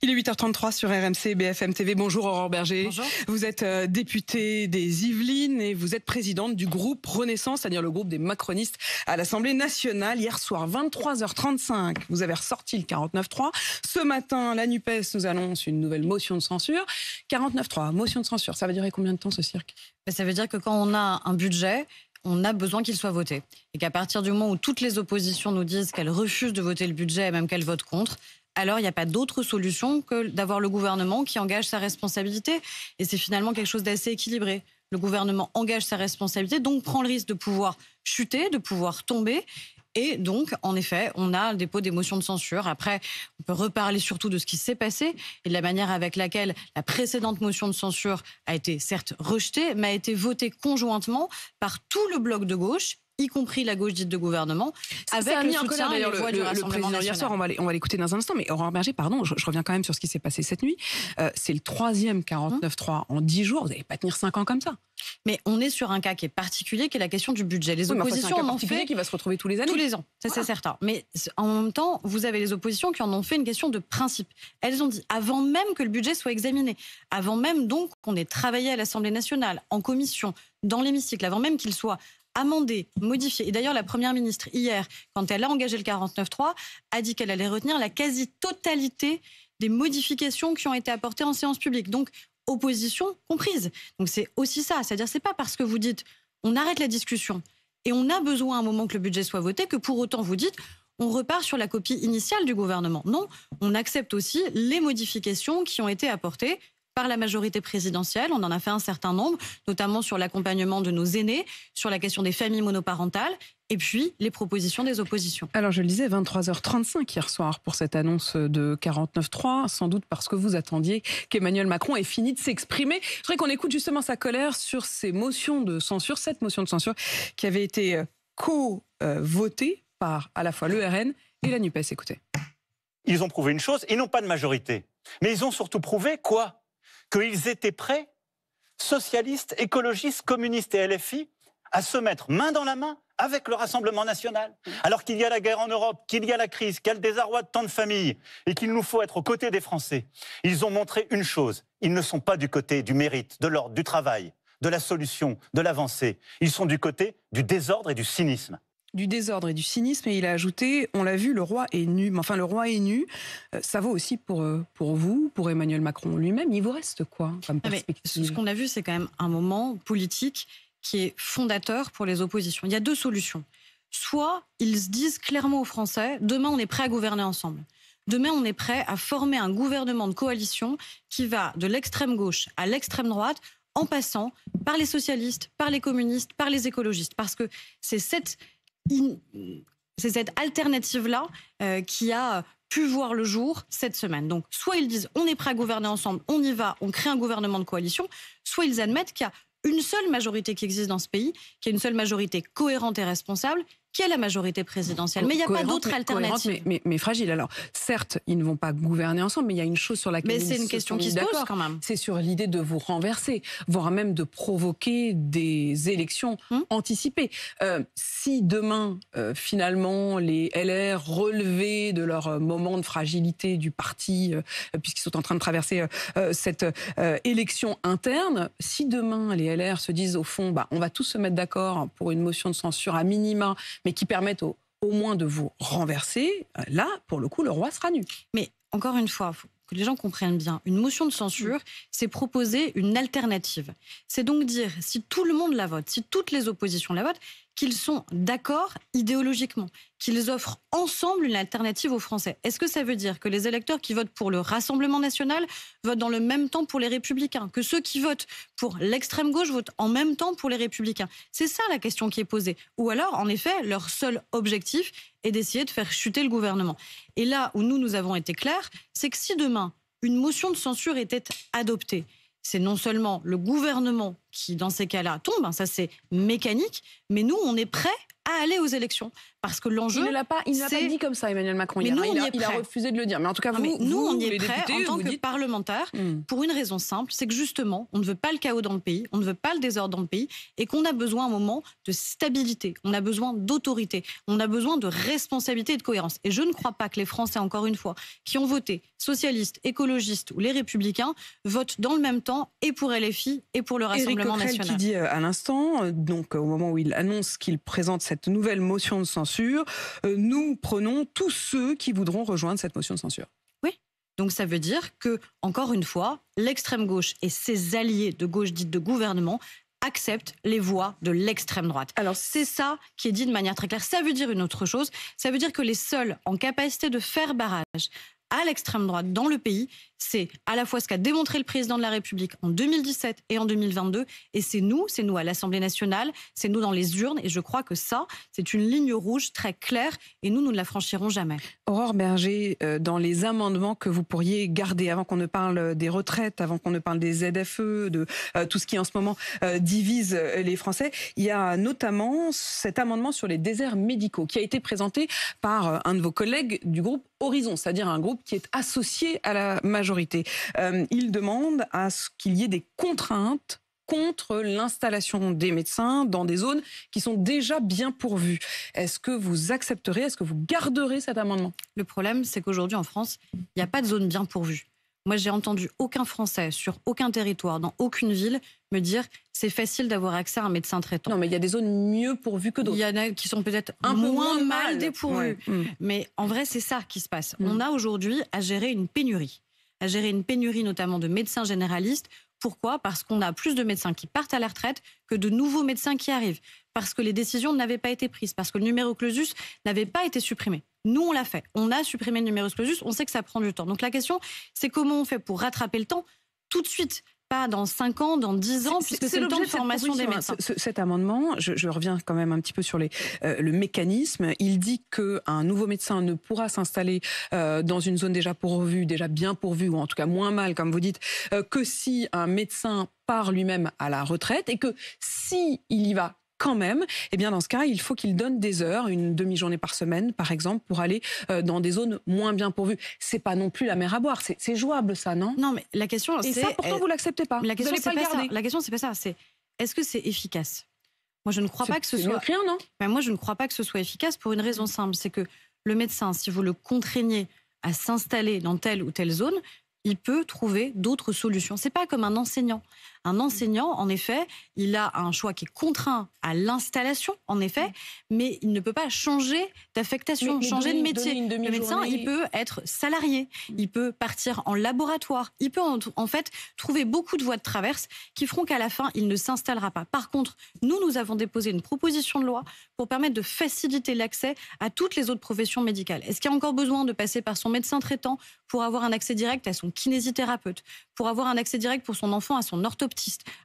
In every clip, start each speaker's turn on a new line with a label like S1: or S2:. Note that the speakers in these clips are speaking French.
S1: Il est 8h33 sur RMC BFM TV. Bonjour Aurore Berger. Bonjour. Vous êtes euh, députée des Yvelines et vous êtes présidente du groupe Renaissance, c'est-à-dire le groupe des macronistes à l'Assemblée nationale. Hier soir, 23h35, vous avez ressorti le 49.3. Ce matin, la NUPES nous annonce une nouvelle motion de censure. 49.3, motion de censure, ça va durer combien de temps ce cirque ben, Ça veut dire que quand on a un budget, on a besoin qu'il soit
S2: voté. Et qu'à partir du moment où toutes les oppositions nous disent qu'elles refusent de voter le budget et même qu'elles votent contre, alors il n'y a pas d'autre solution que d'avoir le gouvernement qui engage sa responsabilité. Et c'est finalement quelque chose d'assez équilibré. Le gouvernement engage sa responsabilité, donc prend le risque de pouvoir chuter, de pouvoir tomber. Et donc, en effet, on a le dépôt des motions de censure. Après, on peut reparler surtout de ce qui s'est passé et de la manière avec laquelle la précédente motion de censure a été certes rejetée, mais a été votée conjointement par tout le bloc de gauche y compris
S1: la gauche dite de gouvernement,
S2: avec le soutien d'ailleurs le, président hier soir. On
S1: va, l'écouter dans un instant, mais Aurore Berger, pardon, je, reviens quand même sur ce qui s'est passé cette nuit. Euh, c'est le troisième 49-3 hum. en 10 jours. Vous n'allez pas tenir 5 ans comme ça. Mais on est sur un cas qui est particulier, qui est la question du budget. Les oppositions en ont fait qui
S2: va se retrouver tous les années. Tous les ans, ça c'est certain. Mais en même temps, vous avez les oppositions qui en ont fait une question de principe. Elles ont dit avant même que le budget soit examiné, avant même donc qu'on ait travaillé à l'Assemblée nationale, en commission, dans l'hémicycle, avant même qu'il soit amender, modifier. Et d'ailleurs, la Première ministre, hier, quand elle a engagé le 49-3, a dit qu'elle allait retenir la quasi-totalité des modifications qui ont été apportées en séance publique. Donc, opposition comprise. Donc, c'est aussi ça. C'est-à-dire, c'est pas parce que vous dites on arrête la discussion et on a besoin à un moment que le budget soit voté que pour autant vous dites on repart sur la copie initiale du gouvernement. Non, on accepte aussi les modifications qui ont été apportées par la majorité présidentielle. On en a fait un certain nombre, notamment sur l'accompagnement de nos aînés, sur la question des familles monoparentales
S1: et puis les propositions des oppositions. Alors je le disais, 23h35 hier soir pour cette annonce de 49.3, sans doute parce que vous attendiez qu'Emmanuel Macron ait fini de s'exprimer. Je voudrais qu'on écoute justement sa colère sur ces motions de censure, cette motion de censure qui avait été euh, co-votée euh, par à la fois le RN et la NUPES. Écoutez. Ils
S2: ont prouvé une chose, ils n'ont pas de majorité. Mais ils ont surtout prouvé quoi qu'ils étaient prêts, socialistes, écologistes, communistes et LFI, à se mettre main dans la main avec le Rassemblement national. Alors qu'il y a la guerre en Europe, qu'il y a la crise, qu'il y désarroi de tant de familles et qu'il nous faut être aux côtés des Français, ils ont montré une chose, ils ne sont pas du côté du mérite, de l'ordre, du travail, de la solution, de l'avancée. Ils sont du côté du désordre et du
S1: cynisme du désordre et du cynisme. Et il a ajouté, on l'a vu, le roi est nu. Mais enfin, le roi est nu. Euh, ça vaut aussi pour, euh, pour vous, pour Emmanuel Macron lui-même. Il vous reste quoi comme ah, perspective Ce qu'on
S2: a vu, c'est quand même un moment politique qui est fondateur pour les oppositions. Il y a deux solutions. Soit ils se disent clairement aux Français, demain on est prêt à gouverner ensemble. Demain, on est prêt à former un gouvernement de coalition qui va de l'extrême gauche à l'extrême droite en passant par les socialistes, par les communistes, par les écologistes. Parce que c'est cette c'est cette alternative-là euh, qui a pu voir le jour cette semaine. Donc, soit ils disent on est prêt à gouverner ensemble, on y va, on crée un gouvernement de coalition, soit ils admettent qu'il y a une seule majorité qui existe dans ce pays, qu'il y a une seule majorité cohérente et responsable, qui la majorité présidentielle. Mais il n'y a pas d'autre alternative.
S1: Mais, fragile. Alors, certes, ils ne vont pas gouverner ensemble, mais il y a une chose sur laquelle. Mais c'est une question qui se pose quand même. C'est sur l'idée de vous renverser, voire même de provoquer des élections hum. anticipées. Euh, si demain, euh, finalement, les LR relevaient de leur euh, moment de fragilité du parti, puisqu'ils sont en train de traverser cette élection interne, si demain les LR se disent au fond, bah, on va tous se mettre d'accord pour une motion de censure à minima, mais qui permettent au, moins de vous renverser, euh, là, pour le coup, le roi sera nu.
S2: Mais encore une fois, faut que les gens comprennent bien, une motion de censure, c'est proposer une alternative. C'est donc dire, si tout le monde la vote, si toutes les oppositions la votent, qu'ils sont d'accord idéologiquement, qu'ils offrent ensemble une alternative aux Français. Est-ce que ça veut dire que les électeurs qui votent pour le Rassemblement national votent dans le même temps pour les Républicains, que ceux qui votent pour l'extrême gauche votent en même temps pour les Républicains C'est ça la question qui est posée. Ou alors, en effet, leur seul objectif est d'essayer de faire chuter le gouvernement. Et là où nous, nous avons été clairs, c'est que si demain, une motion de censure était adoptée, c'est non seulement le gouvernement qui, dans ces cas-là, tombe, hein, ça c'est mécanique, mais nous, on est prêts à aller aux élections. Parce que l'enjeu. Il ne l'a pas, il dit
S1: comme ça, Emmanuel Macron. il, a, refusé
S2: de le dire. Mais en tout cas, nous, on y est prêts en tant que parlementaires hmm. pour une raison simple c'est que justement, on ne veut pas le chaos dans le pays, on ne veut pas le désordre dans le pays et qu'on a besoin à un moment de stabilité, on a besoin d'autorité, on a besoin de responsabilité et de cohérence. Et je ne crois pas que les Français, encore une fois, qui ont voté socialistes, écologistes ou les républicains, votent dans le même temps et pour LFI et pour le Rassemblement Éric national. qui dit
S1: euh, à l'instant, euh, donc au moment où il annonce qu'il présente cette nouvelle motion de censure, euh, nous prenons tous ceux qui voudront rejoindre cette motion de censure.
S2: Oui. Donc ça veut dire que, encore une fois, l'extrême gauche et ses alliés de gauche dite de gouvernement acceptent les voix de l'extrême droite. Alors c'est ça qui est dit de manière très claire. Ça veut dire une autre chose. Ça veut dire que les seuls en capacité de faire barrage à l'extrême droite dans le pays, c'est à la fois ce qu'a démontré le président de la République en 2017 et en 2022, et c'est nous, c'est nous à l'Assemblée nationale, c'est nous dans les urnes, et je crois que ça, c'est une ligne rouge très claire, et nous, nous ne la franchirons jamais.
S1: Aurore Berger, euh, dans les amendements que vous pourriez garder, avant qu'on ne parle des retraites, avant qu'on ne parle des ZFE, de euh, tout ce qui en ce moment euh, divise les Français, il y a notamment cet amendement sur les déserts médicaux qui a été présenté par un de vos collègues du groupe Horizon, c'est-à-dire un groupe qui est associé à la majorité majorité. Euh, il demande à ce qu'il y ait des contraintes contre l'installation des médecins dans des zones qui sont déjà bien pourvues. Est-ce que vous accepterez, est-ce que vous garderez cet amendement Le problème, c'est qu'aujourd'hui en France,
S2: il n'y a pas de zone bien pourvue. Moi, j'ai entendu aucun Français sur aucun territoire, dans aucune ville, me dire c'est facile d'avoir accès à un médecin traitant. Non, mais il y a des zones mieux pourvues que d'autres. Il y en a qui sont peut-être un peu moins, mal, dépourvues. Mmh. Mais en vrai, c'est ça qui se passe. Mmh. On a aujourd'hui à gérer une pénurie à gérer une pénurie notamment de médecins généralistes. Pourquoi Parce qu'on a plus de médecins qui partent à la retraite que de nouveaux médecins qui arrivent, parce que les décisions n'avaient pas été prises, parce que le numéro clausus n'avait pas été supprimé. Nous, on l'a fait. On a supprimé le numéro clausus, on sait que ça prend du temps. Donc la question, c'est comment on fait pour rattraper le temps tout de suite pas dans 5 ans, dans 10 ans, puisque c'est le temps de formation des hein. médecins.
S1: cet amendement, je, reviens quand même un petit peu sur euh, le mécanisme. Il dit qu'un nouveau médecin ne pourra s'installer euh, dans une zone déjà pourvue, déjà bien pourvue, ou en tout cas moins mal, comme vous dites, euh, que si un médecin part lui-même à la retraite et que si y va quand même, eh bien dans ce cas, il faut qu'il donne des heures, une demi-journée par semaine par exemple, pour aller euh, dans des zones moins bien pourvues. C'est pas non plus la mer à boire, c'est jouable ça, non Non, mais la question c'est... Et ça pourtant, vous l'acceptez pas. La question, c'est pas, pas, ça. La
S2: question, c'est pas ça. C'est est-ce que c'est efficace Moi, je ne crois pas que ce soit... Rien, non ben, Moi, je ne crois pas que ce soit efficace pour une raison simple, c'est que le médecin, si vous le contraignez à s'installer dans telle ou telle zone, il peut trouver d'autres solutions. C'est pas comme un enseignant. Un enseignant, en effet, il a un choix qui est contraint à l'installation, en effet, mais il ne peut pas changer d'affectation, changer de métier. Le médecin, il peut être salarié, il peut partir en laboratoire, il peut en, fait trouver beaucoup de voies de traverse qui feront qu'à la fin, il ne s'installera pas. Par contre, nous, nous avons déposé une proposition de loi pour permettre de faciliter l'accès à toutes les autres professions médicales. Est-ce qu'il y a encore besoin de passer par son médecin traitant pour avoir un accès direct à son kinésithérapeute, pour avoir un accès direct pour son enfant à son orthopédiste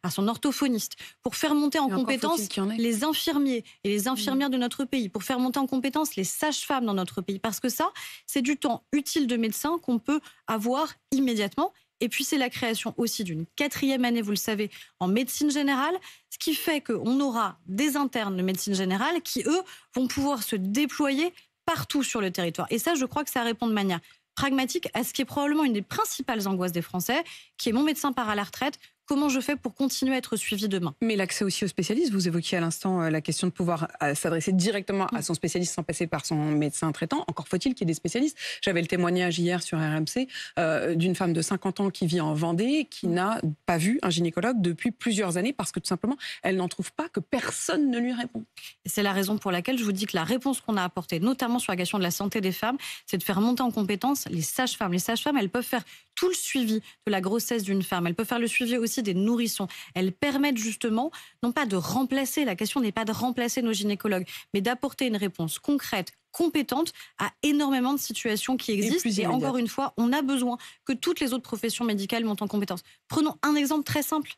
S2: à son orthophoniste, pour faire monter en compétence les infirmiers et les infirmières de notre pays, pour faire monter en compétence les sages-femmes dans notre pays. Parce que ça, c'est du temps utile de médecin qu'on peut avoir immédiatement. Et puis c'est la création aussi d'une quatrième année, vous le savez, en médecine générale, ce qui fait qu'on aura des internes de médecine générale qui, eux, vont pouvoir se déployer partout sur le territoire. Et ça, je crois que ça répond de manière pragmatique à ce qui est probablement une des principales angoisses des Français, qui est mon médecin part à la retraite, comment je fais pour
S1: continuer à être suivi demain Mais l'accès aussi aux spécialistes, vous évoquiez à l'instant euh, la question de pouvoir euh, s'adresser directement à mm. son spécialiste sans passer par son médecin traitant. Encore faut-il qu'il y ait des spécialistes. J'avais le témoignage hier sur RMC euh, d'une femme de 50 ans qui vit en Vendée, qui mm. n'a pas vu un gynécologue depuis plusieurs années parce que tout simplement, elle n'en trouve pas, que personne ne lui répond. C'est la raison pour laquelle
S2: je vous dis que la réponse qu'on a apportée, notamment sur la question de la santé des femmes, c'est de faire monter en compétence les sages-femmes. Les sages-femmes, elles peuvent faire tout le suivi de la grossesse d'une femme. Elles peuvent faire le suivi aussi des nourrissons. Elles permettent justement, non pas de remplacer, la question n'est pas de remplacer nos gynécologues, mais d'apporter une réponse concrète, compétente à énormément de situations qui existent. Et, et encore une fois, on a besoin que toutes les autres professions médicales montent en compétence. Prenons un exemple très simple.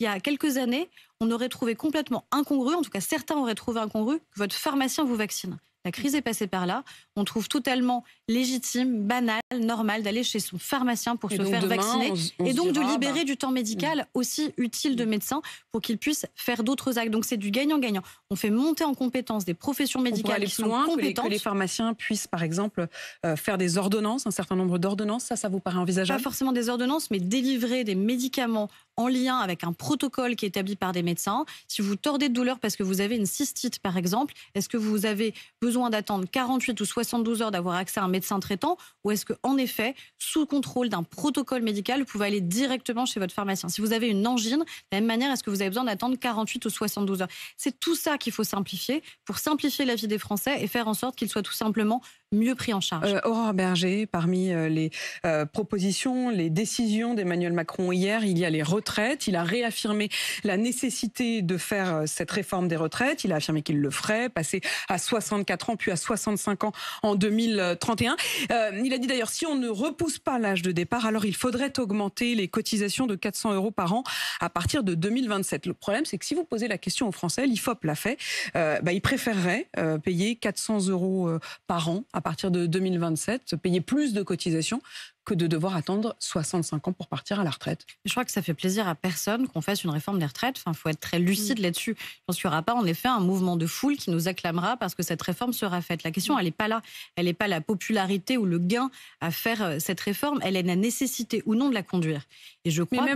S2: Il y a quelques années, on aurait trouvé complètement incongru, en tout cas certains auraient trouvé incongru, que votre pharmacien vous vaccine. La crise est passée par là. On trouve totalement légitime, banal, normal d'aller chez son pharmacien pour se faire vacciner et donc de libérer bah, du temps médical hmm. aussi utile de hmm. médecins pour qu'ils puissent faire d'autres actes. Donc c'est du gagnant-gagnant. On fait monter en compétence des professions médicales qui sont compétentes. Que les,
S1: pharmaciens puissent, par exemple, euh, faire des ordonnances, un certain nombre d'ordonnances. Ça, ça vous paraît envisageable Pas
S2: forcément des ordonnances, mais délivrer des médicaments en lien avec un protocole qui est établi par des médecins. Si vous tordez de douleur parce que vous avez une cystite, par exemple, est-ce que vous avez besoin d'attendre 48 ou 72 heures d'avoir accès à un médecin traitant ou est-ce que, en effet, sous contrôle d'un protocole médical, vous pouvez aller directement chez votre pharmacien Si vous avez une angine, de la même manière, est-ce que vous avez besoin d'attendre 48 ou 72 heures C'est tout ça qu'il faut simplifier pour simplifier la vie des Français et faire en sorte qu'ils soient tout simplement mieux pris en charge.
S1: Euh, Aurore Berger, parmi euh, les euh, propositions, les décisions d'Emmanuel Macron hier, il y a les retours. Il a réaffirmé la nécessité de faire euh, cette réforme des retraites. Il a affirmé qu'il le ferait, passer à 64 ans, puis à 65 ans en 2031. Euh, il a dit d'ailleurs, si on ne repousse pas l'âge de départ, alors il faudrait augmenter les cotisations de 400 euros par an à partir de 2027. Le problème, c'est que si vous posez la question aux Français, l'IFOP l'a fait, euh, bah, ils préféreraient payer 400 euros par an à partir de 2027, payer plus de cotisations que de devoir attendre 65 ans pour partir à la retraite. Je crois que ça fait plaisir à personne qu'on fasse une
S2: réforme des retraites. Enfin, faut être très lucide mm. là-dessus. Je n'y aura pas en effet un mouvement de foule qui nous acclamera parce que cette réforme sera faite. La question, mm. elle n'est pas là. Elle n'est pas la popularité ou le gain à faire euh, cette réforme. Elle est la nécessité ou non de la conduire. Et je crois qu'on a,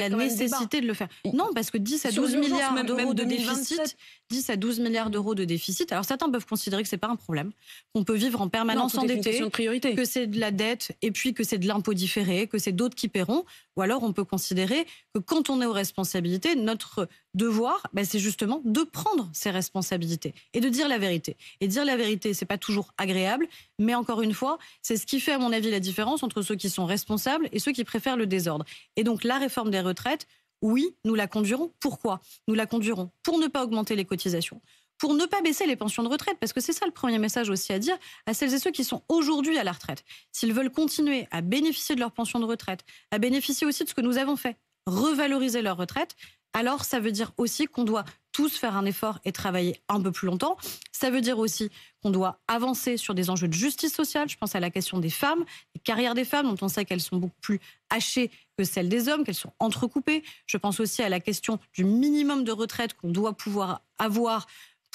S2: la nécessité de le faire. Non, parce que 10 à 12 milliards d'euros de déficit, 10 à 12 milliards d'euros de déficit. Alors certains peuvent considérer que c'est pas un problème, qu'on peut vivre en permanence endetté, que c'est de la dette, et puis que c'est de l'impôt différé, que c'est d'autres qui paieront, ou alors on peut considérer que quand on est aux responsabilités, notre devoir, ben, c'est justement de prendre ses responsabilités et de dire la vérité. Et dire la vérité, c'est pas toujours agréable, mais encore une fois, c'est ce qui fait à mon avis la différence entre ceux qui sont responsables et ceux qui préfèrent le désordre. Et donc la réforme des retraites, oui, nous la conduirons. Pourquoi Nous la conduirons pour ne pas augmenter les cotisations, pour ne pas baisser les pensions de retraite, parce que c'est ça le premier message aussi à dire à celles et ceux qui sont aujourd'hui à la retraite. S'ils veulent continuer à bénéficier de leurs pensions de retraite, à bénéficier aussi de ce que nous avons fait, revaloriser leur retraite, alors ça veut dire aussi qu'on doit tous faire un effort et travailler un peu plus longtemps. Ça veut dire aussi qu'on doit avancer sur des enjeux de justice sociale. Je pense à la question des femmes, des carrières des femmes, dont on sait qu'elles sont beaucoup plus hachées que celles des hommes, qu'elles sont entrecoupées. Je pense aussi à la question du minimum de retraite qu'on doit pouvoir avoir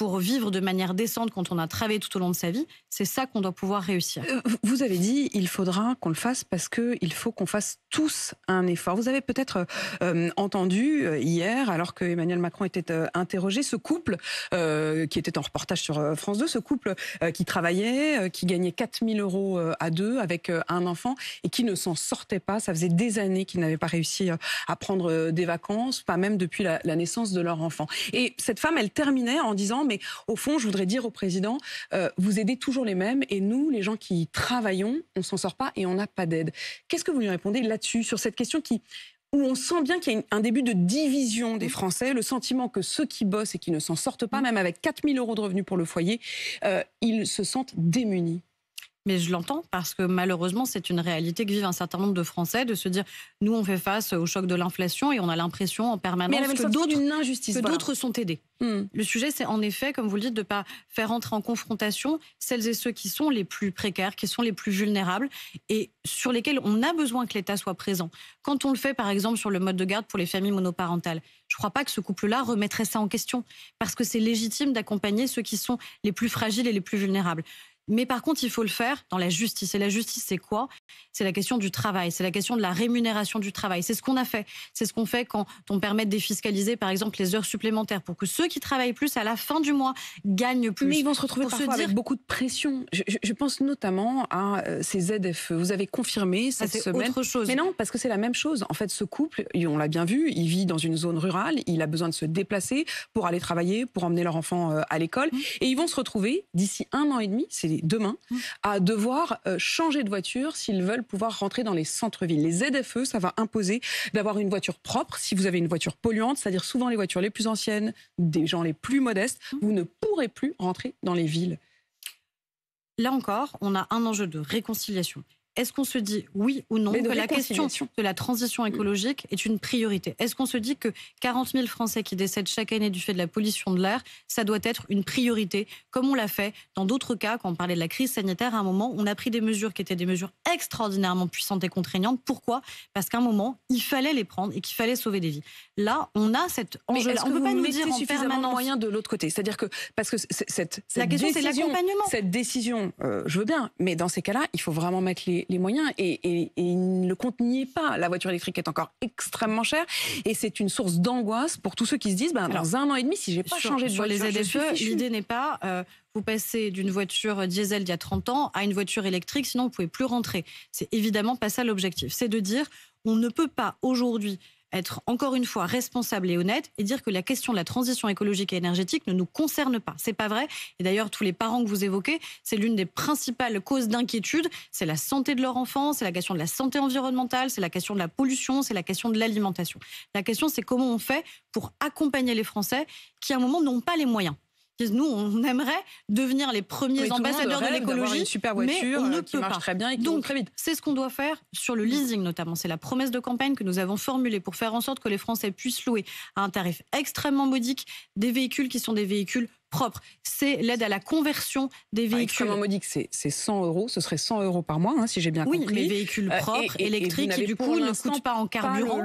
S2: pour vivre de manière décente quand on a travaillé tout au long de sa vie, c'est ça qu'on doit pouvoir réussir.
S1: Euh, vous avez dit, il faudra qu'on le fasse parce qu'il faut qu'on fasse tous un effort. Vous avez peut-être euh, entendu euh, hier, alors que Emmanuel Macron était interrogé, ce couple qui était en reportage sur France 2, ce couple qui travaillait, qui gagnait 4000 euros à deux avec un enfant et qui ne s'en sortait pas. Ça faisait des années qu'ils n'avaient pas réussi à prendre des vacances, pas même depuis la naissance de leur enfant. Et cette femme, elle terminait en disant mais au fond, je voudrais dire au président, euh, vous aidez toujours les mêmes et nous, les gens qui travaillons, on s'en sort pas et on n'a pas d'aide. Qu'est-ce que vous lui répondez là-dessus, sur cette question où on sent bien qu'il y a un début de division des Français, le sentiment que ceux qui bossent et qui ne s'en sortent pas, mm. même avec 4 000 euros de revenus pour le foyer, euh, ils se sentent démunis mais je l'entends parce que malheureusement, c'est une
S2: réalité que vivent un certain nombre de Français de se dire nous, on fait face au choc de l'inflation et on a l'impression en permanence que d'autres sont aidés. Hmm. Le sujet, c'est en effet, comme vous le dites, de ne pas faire entrer en confrontation celles et ceux qui sont les plus précaires, qui sont les plus vulnérables et sur lesquels on a besoin que l'État soit présent. Quand on le fait, par exemple, sur le mode de garde pour les familles monoparentales, je ne crois pas que ce couple-là remettrait ça en question parce que c'est légitime d'accompagner ceux qui sont les plus fragiles et les plus vulnérables. Mais par contre, il faut le faire dans la justice. Et la justice, c'est quoi C'est la question du travail, c'est la question de la rémunération du travail. C'est ce qu'on a fait. C'est ce qu'on fait quand on permet de défiscaliser, par exemple, les heures supplémentaires pour que ceux qui travaillent plus à la fin du mois gagnent plus. Mais ils vont se retrouver pour parfois se dire...
S1: beaucoup de pression. Je, pense notamment à euh, ces ZFE. Vous avez confirmé cette semaine. semaine. Autre chose. Mais non, parce que c'est la même chose. En fait, ce couple, on l'a bien vu, il vit dans une zone rurale, il a besoin de se déplacer pour aller travailler, pour emmener leur enfant euh, à l'école, mmh. et ils vont se retrouver d'ici un an et demi. C'est demain mmh. à devoir euh, changer de voiture s'ils veulent pouvoir rentrer dans les centres-villes. Les ZFE, ça va imposer d'avoir une voiture propre. Si vous avez une voiture polluante, c'est-à-dire souvent les voitures les plus anciennes, des gens les plus modestes, mmh. vous ne pourrez plus rentrer dans les villes. Là encore, on a un enjeu de réconciliation. Est-ce qu'on se dit
S2: oui ou non que la question de la transition écologique est une priorité Est-ce qu'on se dit que 40 000 Français qui décèdent chaque année du fait de la pollution de l'air, ça doit être une priorité, comme on l'a fait dans d'autres cas, quand on parlait de la crise sanitaire, à un moment, on a pris des mesures qui étaient des mesures extraordinairement puissantes et contraignantes. Pourquoi Parce qu'à un moment, il fallait les prendre et qu'il fallait sauver des vies. Là,
S1: on a cet enjeu -ce On ne peut pas nous dire en De moyens de l'autre côté. C'est-à-dire que, parce que cette, la question, l'accompagnement. cette décision euh, je veux bien, mais dans ces cas-là, il faut vraiment mettre les les, moyens et, ne le conteniez pas. La voiture électrique est encore extrêmement chère et c'est une source d'angoisse pour tous ceux qui se disent ben, dans un an et demi, si j'ai pas changé de voiture, les e, l'idée
S2: n'est pas euh, vous passez d'une voiture diesel d'il y a 30 ans à une voiture électrique, sinon vous pouvez plus rentrer. C'est évidemment pas ça l'objectif. C'est de dire on ne peut pas aujourd'hui être encore une fois responsable et honnête et dire que la question de la transition écologique et énergétique ne nous concerne pas. C'est pas vrai. Et d'ailleurs, tous les parents que vous évoquez, c'est l'une des principales causes d'inquiétude. C'est la santé de leur enfant, c'est la question de la santé environnementale, c'est la question de la pollution, c'est la question de l'alimentation. La question, c'est comment on fait pour accompagner les Français qui, à un moment, n'ont pas les moyens nous, on aimerait devenir les premiers ambassadeurs de l'écologie, mais on euh, ne peut pas. Très bien très vite. c'est ce qu'on doit faire sur le leasing notamment. C'est la promesse de campagne que nous avons formulée pour faire en sorte que les Français puissent louer à un tarif extrêmement modique des véhicules qui sont des véhicules propre. C'est l'aide à la
S1: conversion des véhicules. Ah, dit modique, c'est 100 euros, ce serait 100 euros par mois, hein, si j'ai bien compris. Oui, les véhicules euh, propres, électriques, et, qui du coup ne coûtent pas en carburant.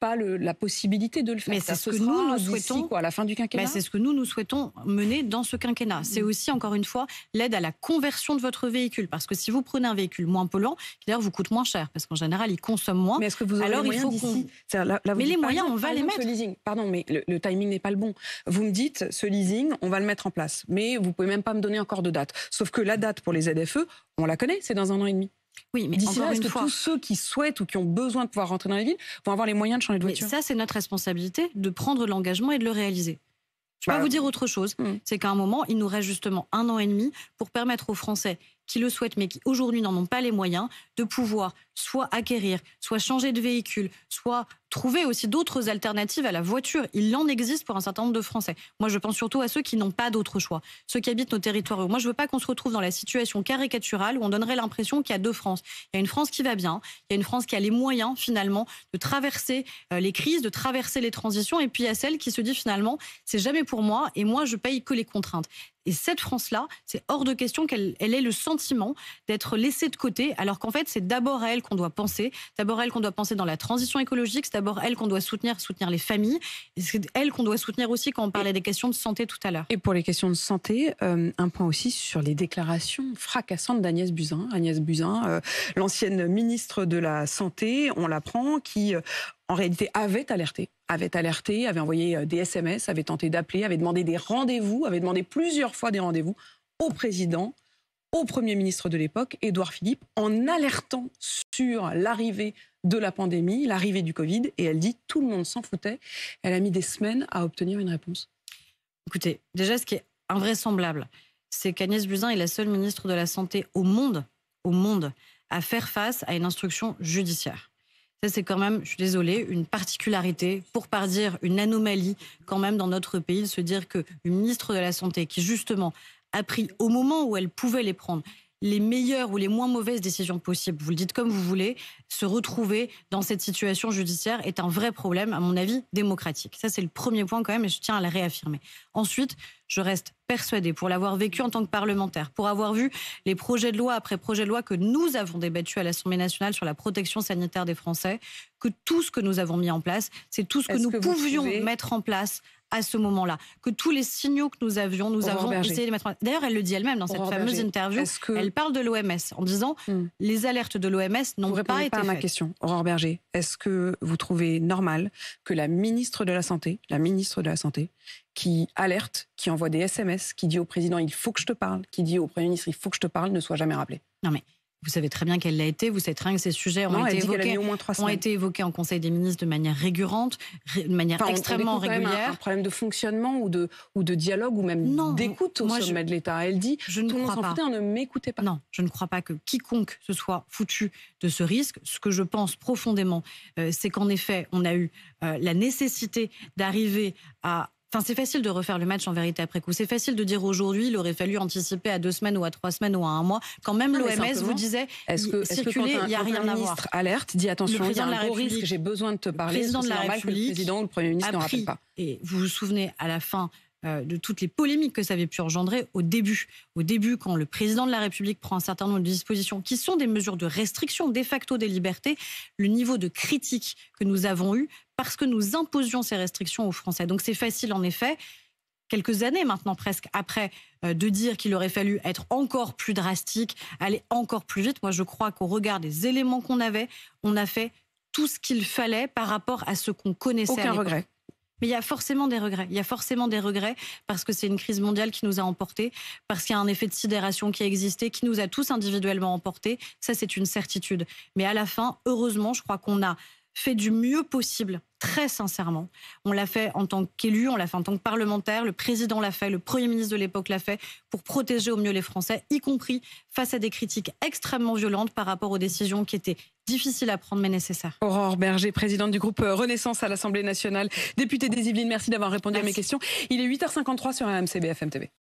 S1: Pas, le, pas la possibilité de le faire. Mais c'est
S2: ce que nous, nous souhaitons. Quoi, à la fin du quinquennat. Ben, c'est ce que nous, nous souhaitons mener dans ce quinquennat. C'est mm. aussi, encore une fois, l'aide à la conversion de votre véhicule. Parce que si vous prenez un véhicule moins polluant, qui d'ailleurs vous coûte moins
S1: cher, parce qu'en général, il consomme moins. Mais est-ce que vous alors, les il faut Mais les moyens, on va les mettre. leasing. Pardon, mais le timing n'est pas le bon. Vous me dites, ce leasing, on va le mettre en place. Mais vous pouvez même pas me donner encore de date. Sauf que la date pour les ZFE, on la connaît, c'est dans un an et demi. Oui, mais d'ici là, est-ce que tous ceux qui souhaitent ou qui ont besoin de pouvoir rentrer dans les villes vont avoir les moyens de changer de voiture Ça, c'est notre responsabilité de
S2: prendre l'engagement et de le réaliser. Je peux bah vous dire autre chose, mmh. c'est qu'à un moment, il nous reste justement un an et demi pour permettre aux Français qui le souhaitent mais qui aujourd'hui n'en ont pas les moyens de pouvoir soit acquérir, soit changer de véhicule, soit trouver aussi d'autres alternatives à la voiture. Il en existe pour un certain nombre de Français. Moi, je pense surtout à ceux qui n'ont pas d'autre choix, ceux qui habitent nos territoires. Moi, je veux pas qu'on se retrouve dans la situation caricaturale où on donnerait l'impression qu'il y a deux France. Il y a une France qui va bien, il y a une France qui a les moyens finalement de traverser euh, les crises, de traverser les transitions, et puis il y a celle qui se dit finalement, c'est jamais pour moi, et moi, je paye que les contraintes. Et cette France-là, c'est hors de question qu'elle elle ait le sentiment d'être laissée de côté, alors qu'en fait, c'est d'abord à elle qu'on doit penser. D'abord à elle qu'on doit penser dans la transition écologique, c'est d'abord elles qu'on doit soutenir, soutenir les familles.
S1: C'est elles qu'on doit soutenir aussi quand on parlait des questions de santé tout à l'heure. Et pour les questions de santé, euh, un point aussi sur les déclarations fracassantes d'Agnès Buzyn. Agnès Buzyn, euh, l'ancienne ministre de la Santé, on l'apprend, qui euh, en réalité avait alerté, avait alerté, avait envoyé des SMS, avait tenté d'appeler, avait demandé des rendez-vous, avait demandé plusieurs fois des rendez-vous au président, au Premier ministre de l'époque, Édouard Philippe, en alertant sur l'arrivée de la pandémie, l'arrivée du Covid, et elle dit tout le monde s'en foutait. Elle a mis des semaines à obtenir une réponse. Écoutez, déjà, ce qui est invraisemblable, c'est
S2: qu'Agnès Buzyn est la seule ministre de la Santé au monde, au monde, à faire face à une instruction judiciaire. Ça, c'est quand même, je suis désolée, une particularité, pour par dire une anomalie, quand même, dans notre pays, de se dire qu'une ministre de la Santé, qui justement a pris au moment où elle pouvait les prendre, les meilleures ou les moins mauvaises décisions possibles, vous le dites comme vous voulez, se retrouver dans cette situation judiciaire est un vrai problème, à mon avis, démocratique. Ça, c'est le premier point quand même, et je tiens à le réaffirmer. Ensuite, je reste persuadée, pour l'avoir vécu en tant que parlementaire, pour avoir vu les projets de loi après projet de loi que nous avons débattus à l'Assemblée nationale sur la protection sanitaire des Français, que tout ce que nous avons mis en place, c'est tout ce que nous pouvions mettre en place à ce moment-là. Que tous les signaux que nous avions, nous avons essayé de les mettre en D'ailleurs, elle le dit
S1: elle-même dans cette fameuse interview. Elle parle de l'OMS en disant hmm. les alertes de l'OMS n'ont pas été. Pas à ma question, Aurore Berger. Est-ce que vous trouvez normal que la ministre de la Santé, la ministre de la Santé, qui alerte, qui envoie des SMS, qui dit au président il faut que je te parle, qui dit au Premier ministre il faut que je te parle, ne soit jamais rappelée Non mais vous savez très bien qu'elle l'a été. Vous savez très bien que ces
S2: sujets ont, été évoqués, ont été évoqués en Conseil des ministres de manière régurante, de manière extrêmement régulière. Un,
S1: problème de fonctionnement ou de, ou de dialogue ou même d'écoute au sommet de l'État. Elle dit je ne crois pas. Foutait, hein,
S2: ne m'écoutez pas. Non, je ne crois pas que quiconque se soit foutu de ce risque. Ce que je pense profondément, euh, c'est qu'en effet, on a eu euh, la nécessité d'arriver à Enfin, c'est facile de refaire le match en vérité après coup. C'est facile de dire aujourd'hui, il aurait fallu anticiper à deux semaines ou à trois semaines ou à un mois. Quand même, l'OMS vous disait, est-ce que, il y a rien à voir.
S1: Alerte, dit attention, il y a un gros risque, j'ai besoin de te parler. Le président le président ou le premier ministre n'en rappelle pas.
S2: Et vous vous souvenez, à la fin euh, de toutes les polémiques que ça avait pu engendrer au début. Au début, quand le président de la République prend un certain nombre de dispositions qui sont des mesures de restriction de facto des libertés, le niveau de critique que nous avons eu parce que nous imposions ces restrictions aux Français. Donc c'est facile, en effet, quelques années maintenant presque après, euh, de dire qu'il aurait fallu être encore plus drastique, aller encore plus vite. Moi, je crois qu'au regard des éléments qu'on avait, on a fait tout ce qu'il fallait par rapport à ce qu'on connaissait. Aucun regret. Mais il y a forcément des regrets. Il y a forcément des regrets parce que c'est une crise mondiale qui nous a emportés, parce qu'il y a un effet de sidération qui a existé, qui nous a tous individuellement emportés. Ça, c'est une certitude. Mais à la fin, heureusement, je crois qu'on a fait du mieux possible très sincèrement. On l'a fait en tant qu'élu, on l'a fait en tant que parlementaire, le président l'a fait, le Premier ministre de l'époque l'a fait, pour protéger au mieux les Français, y compris face à des critiques extrêmement violentes par rapport aux décisions qui étaient
S1: difficiles à prendre mais nécessaires. Aurore Berger, présidente du groupe Renaissance à l'Assemblée nationale, députée des Yvelines, merci d'avoir répondu à mes questions. Il est 8h53 sur AMC BFM